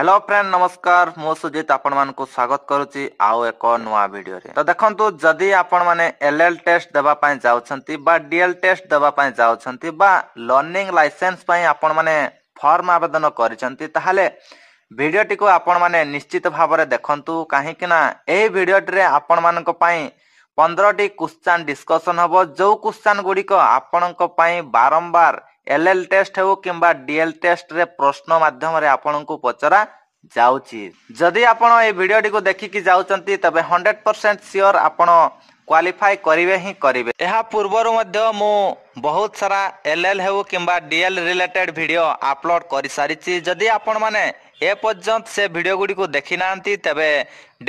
hello friend ନମସ୍କାର ମୁଁ ସୁଜିତ ଆପଣମାନଙ୍କୁ ସ୍ୱାଗତ କରୁଛି ଆଉ ଏକ ନୂଆ ଭିଡିଓରେ ତ ଦେଖନ୍ତୁ ଯଦି ଆପଣମାନେ ଏଲ୍ ଏଲ୍ ଟେଷ୍ଟ ଦେବା ପାଇଁ ଯାଉଛନ୍ତି ବା ଡିଏଲ୍ ଟେଷ୍ଟ ଦେବା ପାଇଁ ଯାଉଛନ୍ତି ବା ଲର୍ଣ୍ଣିଂ ଲାଇସେନ୍ସ ପାଇଁ ଆପଣମାନେ ଫର୍ମ ଆବେଦନ କରିଛନ୍ତି ତାହେଲେ ଭିଡ଼ିଓଟିକୁ ଆପଣମାନେ ନିଶ୍ଚିତ ଭାବରେ ଦେଖନ୍ତୁ କାହିଁକି ନା ଏହି ଭିଡ଼ିଓଟିରେ ଆପଣମାନଙ୍କ ପାଇଁ ପନ୍ଦରଟି କୁଶ୍ଚାନ୍ ଡିସ୍କସନ୍ ହେବ ଯେଉଁ କୁଶ୍ଚାନ୍ ଗୁଡ଼ିକ ଆପଣଙ୍କ ପାଇଁ ବାରମ୍ବାର एल एल टेस्ट हो कि डीएल टेस्ट रे प्रश्न मध्यम आपण को पचरा जाऊँ जदि आपड़ ये भिडटी को देखिकी जाऊँ तबे 100% परसेंट सियोर କ୍ୱାଲିଫାଏ କରିବେ ହିଁ କରିବେ ଏହା ପୂର୍ବରୁ ମଧ୍ୟ ମୁଁ ବହୁତ ସାରା ଏଲ୍ ଏଲ୍ ହେଉ କିମ୍ବା ଡିଏଲ୍ ରିଲେଟେଡ଼୍ ଭିଡ଼ିଓ ଅପଲୋଡ଼ କରିସାରିଛି ଯଦି ଆପଣମାନେ ଏପର୍ଯ୍ୟନ୍ତ ସେ ଭିଡ଼ିଓ ଗୁଡ଼ିକୁ ଦେଖିନାହାନ୍ତି ତେବେ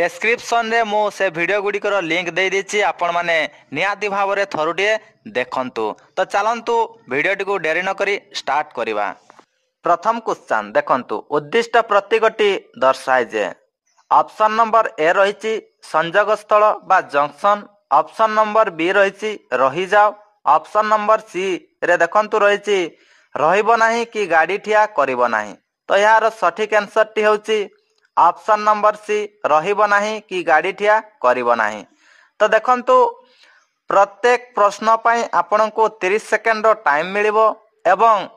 ଡେସ୍କ୍ରିପସନ୍ରେ ମୁଁ ସେ ଭିଡ଼ିଓ ଗୁଡ଼ିକର ଲିଙ୍କ ଦେଇଦେଇଛି ଆପଣମାନେ ନିହାତି ଭାବରେ ଥରୁଟିଏ ଦେଖନ୍ତୁ ତ ଚାଲନ୍ତୁ ଭିଡ଼ିଓଟିକୁ ଡେରି ନକରି ଷ୍ଟାର୍ଟ କରିବା ପ୍ରଥମ କୋଶ୍ଚାନ୍ ଦେଖନ୍ତୁ ଉଦ୍ଦିଷ୍ଟ ପ୍ରତୀକଟି ଦର୍ଶାଏ ଯେ ଅପସନ୍ ନମ୍ବର ଏ ରହିଛି ସଂଯୋଗସ୍ଥଳ ବା ଜଙ୍କସନ୍ ଅପସନ୍ ନମ୍ବର ବି ରହିଛି ରହିଯାଅ ଅପସନ୍ ନମ୍ବର ସି ରେ ଦେଖନ୍ତୁ ରହିଛି ରହିବ ନାହିଁ କି ଗାଡ଼ି ଠିଆ କରିବ ନାହିଁ ତ ଏହାର ସଠିକ୍ ଆନ୍ସରଟି ହେଉଛି ଅପସନ୍ ନମ୍ବର ସି ରହିବ ନାହିଁ କି ଗାଡ଼ି ଠିଆ କରିବ ନାହିଁ ତ ଦେଖନ୍ତୁ ପ୍ରତ୍ୟେକ ପ୍ରଶ୍ନ ପାଇଁ ଆପଣଙ୍କୁ ତିରିଶ ସେକେଣ୍ଡର ଟାଇମ୍ ମିଳିବ ଏବଂ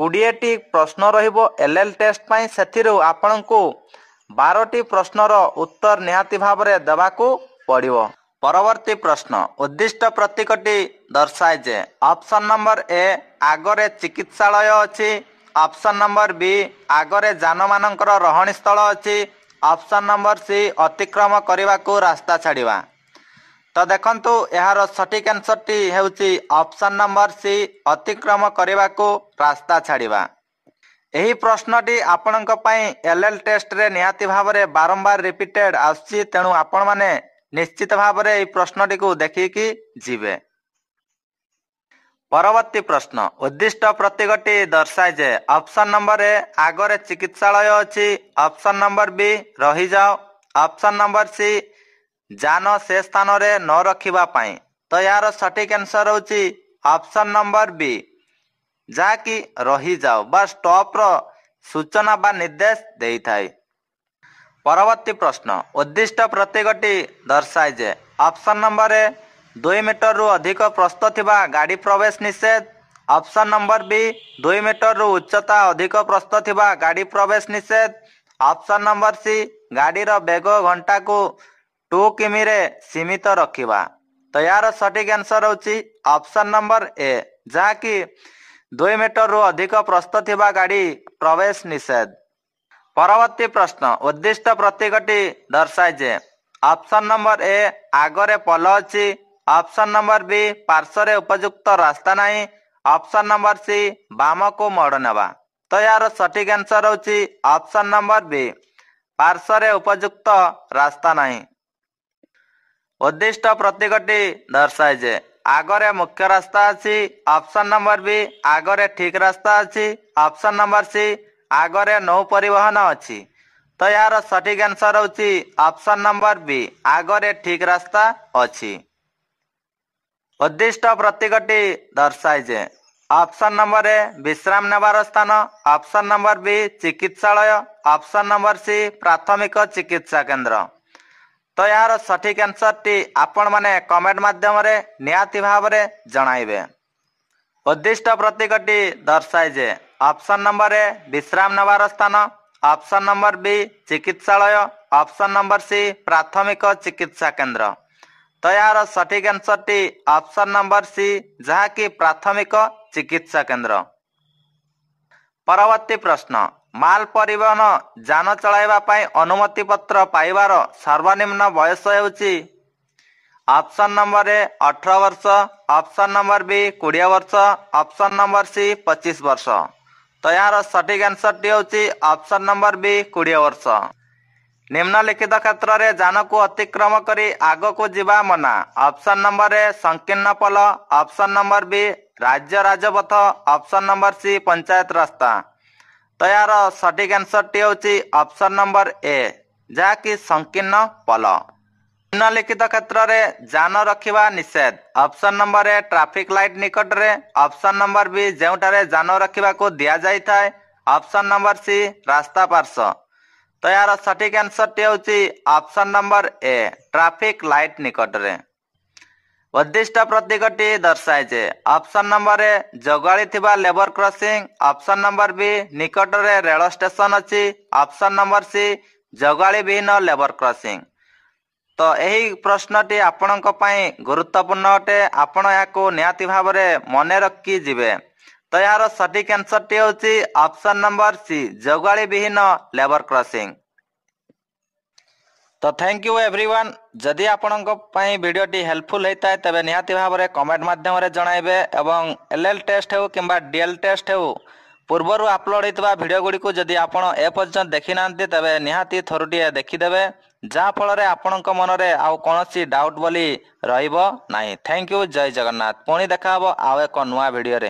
କୋଡ଼ିଏଟି ପ୍ରଶ୍ନ ରହିବ ଏଲ୍ ଏଲ୍ ଟେଷ୍ଟ ପାଇଁ ସେଥିରୁ ଆପଣଙ୍କୁ ବାରଟି ପ୍ରଶ୍ନର ଉତ୍ତର ନିହାତି ଭାବରେ ଦେବାକୁ ପଡ଼ିବ ପରବର୍ତ୍ତୀ ପ୍ରଶ୍ନ ଉଦ୍ଦିଷ୍ଟ ପ୍ରତୀକଟି ଦର୍ଶାଏ ଯେ ଅପସନ୍ ନମ୍ବର ଏ ଆଗରେ ଚିକିତ୍ସାଳୟ ଅଛି ଅପସନ୍ ନମ୍ବର ବି ଆଗରେ ଯାନମାନଙ୍କର ରହଣୀସ୍ଥଳ ଅଛି ଅପସନ୍ ନମ୍ବର ସି ଅତିକ୍ରମ କରିବାକୁ ରାସ୍ତା ଛାଡ଼ିବା ତ ଦେଖନ୍ତୁ ଏହାର ସଠିକ୍ ଆନ୍ସରଟି ହେଉଛି ଅପସନ୍ ନମ୍ବର ସି ଅତିକ୍ରମ କରିବାକୁ ରାସ୍ତା ଛାଡ଼ିବା ଏହି ପ୍ରଶ୍ନଟି ଆପଣଙ୍କ ପାଇଁ ଏଲ୍ ଏଲ୍ ଟେଷ୍ଟରେ ନିହାତି ଭାବରେ ବାରମ୍ବାର ରିପିଟେଡ଼୍ ଆସୁଛି ତେଣୁ ଆପଣମାନେ ନିଶ୍ଚିତ ଭାବରେ ଏହି ପ୍ରଶ୍ନଟିକୁ ଦେଖିକି ଯିବେ ପରବର୍ତ୍ତୀ ପ୍ରଶ୍ନ ଉଦ୍ଦିଷ୍ଟ ପ୍ରତୀକଟି ଦର୍ଶାଏ ଯେ ଅପସନ୍ ନମ୍ବର ଏ ଆଗରେ ଚିକିତ୍ସାଳୟ ଅଛି ଅପସନ୍ ନମ୍ବର ବି ରହିଯାଅ ଅପସନ୍ ନମ୍ବର ସି ଯାନ ସେ ସ୍ଥାନରେ ନ ରଖିବା ପାଇଁ ତ ଏହାର ସଠିକ୍ ଆନ୍ସର୍ ହେଉଛି ଅପସନ୍ ନମ୍ବର ବି ଯାହାକି ରହିଯାଉ ବା ଷ୍ଟପ୍ର ସୂଚନା ବା ନିର୍ଦ୍ଦେଶ ଦେଇଥାଏ ପରବର୍ତ୍ତୀ ପ୍ରଶ୍ନ ଉଦ୍ଦିଷ୍ଟ ପ୍ରତୀକଟି ଦର୍ଶାଏ ଯେ ଅପସନ୍ ନମ୍ବର ଏ ଦୁଇ ମିଟରରୁ ଅଧିକ ପ୍ରସ୍ତ ଥିବା ଗାଡ଼ି ପ୍ରବେଶ ନିଷେଧ ଅପସନ୍ ନମ୍ବର ବି ଦୁଇ ମିଟରରୁ ଉଚ୍ଚତା ଅଧିକ ପ୍ରସ୍ତ ଥିବା ଗାଡ଼ି ପ୍ରବେଶ ନିଷେଧ ଅପସନ୍ ନମ୍ବର ସି ଗାଡ଼ିର ବେଗ ଘଣ୍ଟାକୁ ଟୁ କିମିରେ ସୀମିତ ରଖିବା ତ ଏହାର ସଠିକ୍ ଆନ୍ସର୍ ହେଉଛି ଅପସନ୍ ନମ୍ବର ଏ ଯାହାକି ଦୁଇ ମିଟରରୁ ଅଧିକ ପ୍ରସ୍ତ ଥିବା ଗାଡ଼ି ପ୍ରବେଶ ନିଷେଧ परवर्ती प्रश्न उद्दिष्ट प्रतीक टी दर्शाए ऑप्शन नंबर ए आगरे पल अच्छी ऑप्शन नंबर बी पार्श्व उपयुक्त रास्ता ना ऑप्शन नंबर सी बाम को मोड़ नवा तो यार सठिक आंसर ऑप्शन नंबर बी पार्श्वर उपयुक्त रास्ता नहीं उद्दिष्ट प्रतीक टी दर्शाए आगरे मुख्य रास्ता अच्छी ऑप्शन नंबर बी आगरे ठीक रास्ता अच्छी ऑप्शन नंबर सी ଆଗରେ ନୌ ପରିବହନ ଅଛି ତ ଏହାର ସଠିକ ଆନ୍ସର ହେଉଛି ଅପସନ ନମ୍ବର ବି ଆଗରେ ଠିକ ରାସ୍ତା ଅଛି ଉଦ୍ଦିଷ୍ଟ ପ୍ରତୀକଟି ଦର୍ଶାଏ ଯେ ଅପସନ ନମ୍ବର ଏ ବିଶ୍ରାମ ନେବାର ସ୍ଥାନ ଅପସନ୍ ନମ୍ବର ବି ଚିକିତ୍ସାଳୟ ଅପସନ୍ ନମ୍ବର ସି ପ୍ରାଥମିକ ଚିକିତ୍ସା କେନ୍ଦ୍ର ତ ଏହାର ସଠିକ୍ ଆନ୍ସରଟି ଆପଣମାନେ କମେଣ୍ଟ ମାଧ୍ୟମରେ ନିହାତି ଭାବରେ ଜଣାଇବେ ଉଦ୍ଦିଷ୍ଟ ପ୍ରତୀକଟି ଦର୍ଶାଏ ଯେ ଅପସନ୍ ନମ୍ବର ଏ ବିଶ୍ରାମ ନେବାର ସ୍ଥାନ ଅପସନ୍ ନମ୍ବର ବି ଚିକିତ୍ସାଳୟ ଅପସନ୍ ନମ୍ବର ସି ପ୍ରାଥମିକ ଚିକିତ୍ସା କେନ୍ଦ୍ର ତ ଏହାର ସଠିକ ଆନ୍ସରଟି ଅପସନ୍ ନମ୍ବର ସି ଯାହାକି ପ୍ରାଥମିକ ଚିକିତ୍ସା କେନ୍ଦ୍ର ପରବର୍ତ୍ତୀ ପ୍ରଶ୍ନ ମାଲ ପରିବହନ ଯାନ ଚଳାଇବା ପାଇଁ ଅନୁମତି ପତ୍ର ପାଇବାର ସର୍ବନିମ୍ନ ବୟସ ହେଉଛି ଅପସନ୍ ନମ୍ବର ଏ ଅଠର ବର୍ଷ ଅପସନ୍ ନମ୍ବର ବି କୋଡ଼ିଏ ବର୍ଷ ଅପସନ୍ ନମ୍ବର ସି ପଚିଶ ବର୍ଷ ତ ଏହାର ସଠିକ ଆନ୍ସରଟି ହେଉଛି ଅପସନ ନମ୍ବର ବି କୋଡ଼ିଏ ବର୍ଷ ନିମ୍ନଲିଖିତ କ୍ଷେତ୍ରରେ ଯାନକୁ ଅତିକ୍ରମ କରି ଆଗକୁ ଯିବା ମନା ଅପସନ ନମ୍ବର ଏ ସଂକୀର୍ଣ୍ଣ ପୋଲ ଅପସନ ନମ୍ବର ବି ରାଜ୍ୟ ରାଜପଥ ଅପସନ ନମ୍ବର ସି ପଞ୍ଚାୟତ ରାସ୍ତା ତ ଏହାର ସଠିକ ଆନ୍ସରଟି ହେଉଛି ଅପସନ ନମ୍ବର ଏ ଯାହାକି ସଂକୀର୍ଣ୍ଣ ପୋଲ निम्नलिखित क्षेत्र में जान रखा निषेध option number A traffic light निकट रे ऑप्शन नंबर बी जोटे जान रखा को दि जाए ऑप्शन नंबर सी रास्ता पार्श तो यार सठिक आंसर टी option number A traffic light निकट रे उदिष्ट प्रतीकटी दर्शाए ऑप्शन नंबर ए जगा लेबर क्रसिंग ऑप्शन नंबर बी निकट रेल स्टेसन अच्छी ऑप्शन नंबर सी जगा विहीन लेबर क्रसिंग ତ ଏହି ପ୍ରଶ୍ନଟି ଆପଣଙ୍କ ପାଇଁ ଗୁରୁତ୍ୱପୂର୍ଣ୍ଣ ଅଟେ ଆପଣ ଏହାକୁ ନିହାତି ଭାବରେ ମନେ ରଖି ଯିବେ ତ ଏହାର ସଠିକ୍ ଆନ୍ସରଟି ହେଉଛି ଅପସନ୍ ନମ୍ବର ସି ଜଗୁଆଳି ବିହୀନ ଲେବର କ୍ରସିଂ ତ ଥ୍ୟାଙ୍କ ୟୁ ଏଭ୍ରିୱାନ୍ ଯଦି ଆପଣଙ୍କ ପାଇଁ ଭିଡ଼ିଓଟି ହେଲ୍ପଫୁଲ୍ ହୋଇଥାଏ ତେବେ ନିହାତି ଭାବରେ କମେଣ୍ଟ ମାଧ୍ୟମରେ ଜଣାଇବେ ଏବଂ ଏଲ୍ ଏଲ୍ ଟେଷ୍ଟ ହେଉ କିମ୍ବା ଡିଏଲ୍ ଟେଷ୍ଟ ହେଉ ପୂର୍ବରୁ ଅପଲୋଡ଼ ହୋଇଥିବା ଭିଡ଼ିଓ ଗୁଡ଼ିକୁ ଯଦି ଆପଣ ଏପର୍ଯ୍ୟନ୍ତ ଦେଖିନାହାନ୍ତି ତେବେ ନିହାତି ଥରୁଟିଏ ଦେଖିଦେବେ ଯାହାଫଳରେ ଆପଣଙ୍କ ମନରେ ଆଉ କୌଣସି ଡାଉଟ୍ ବୋଲି ରହିବ ନାହିଁ ଥ୍ୟାଙ୍କ ୟୁ ଜୟ ଜଗନ୍ନାଥ ପୁଣି ଦେଖା ହେବ ଆଉ ଏକ ନୂଆ ଭିଡ଼ିଓରେ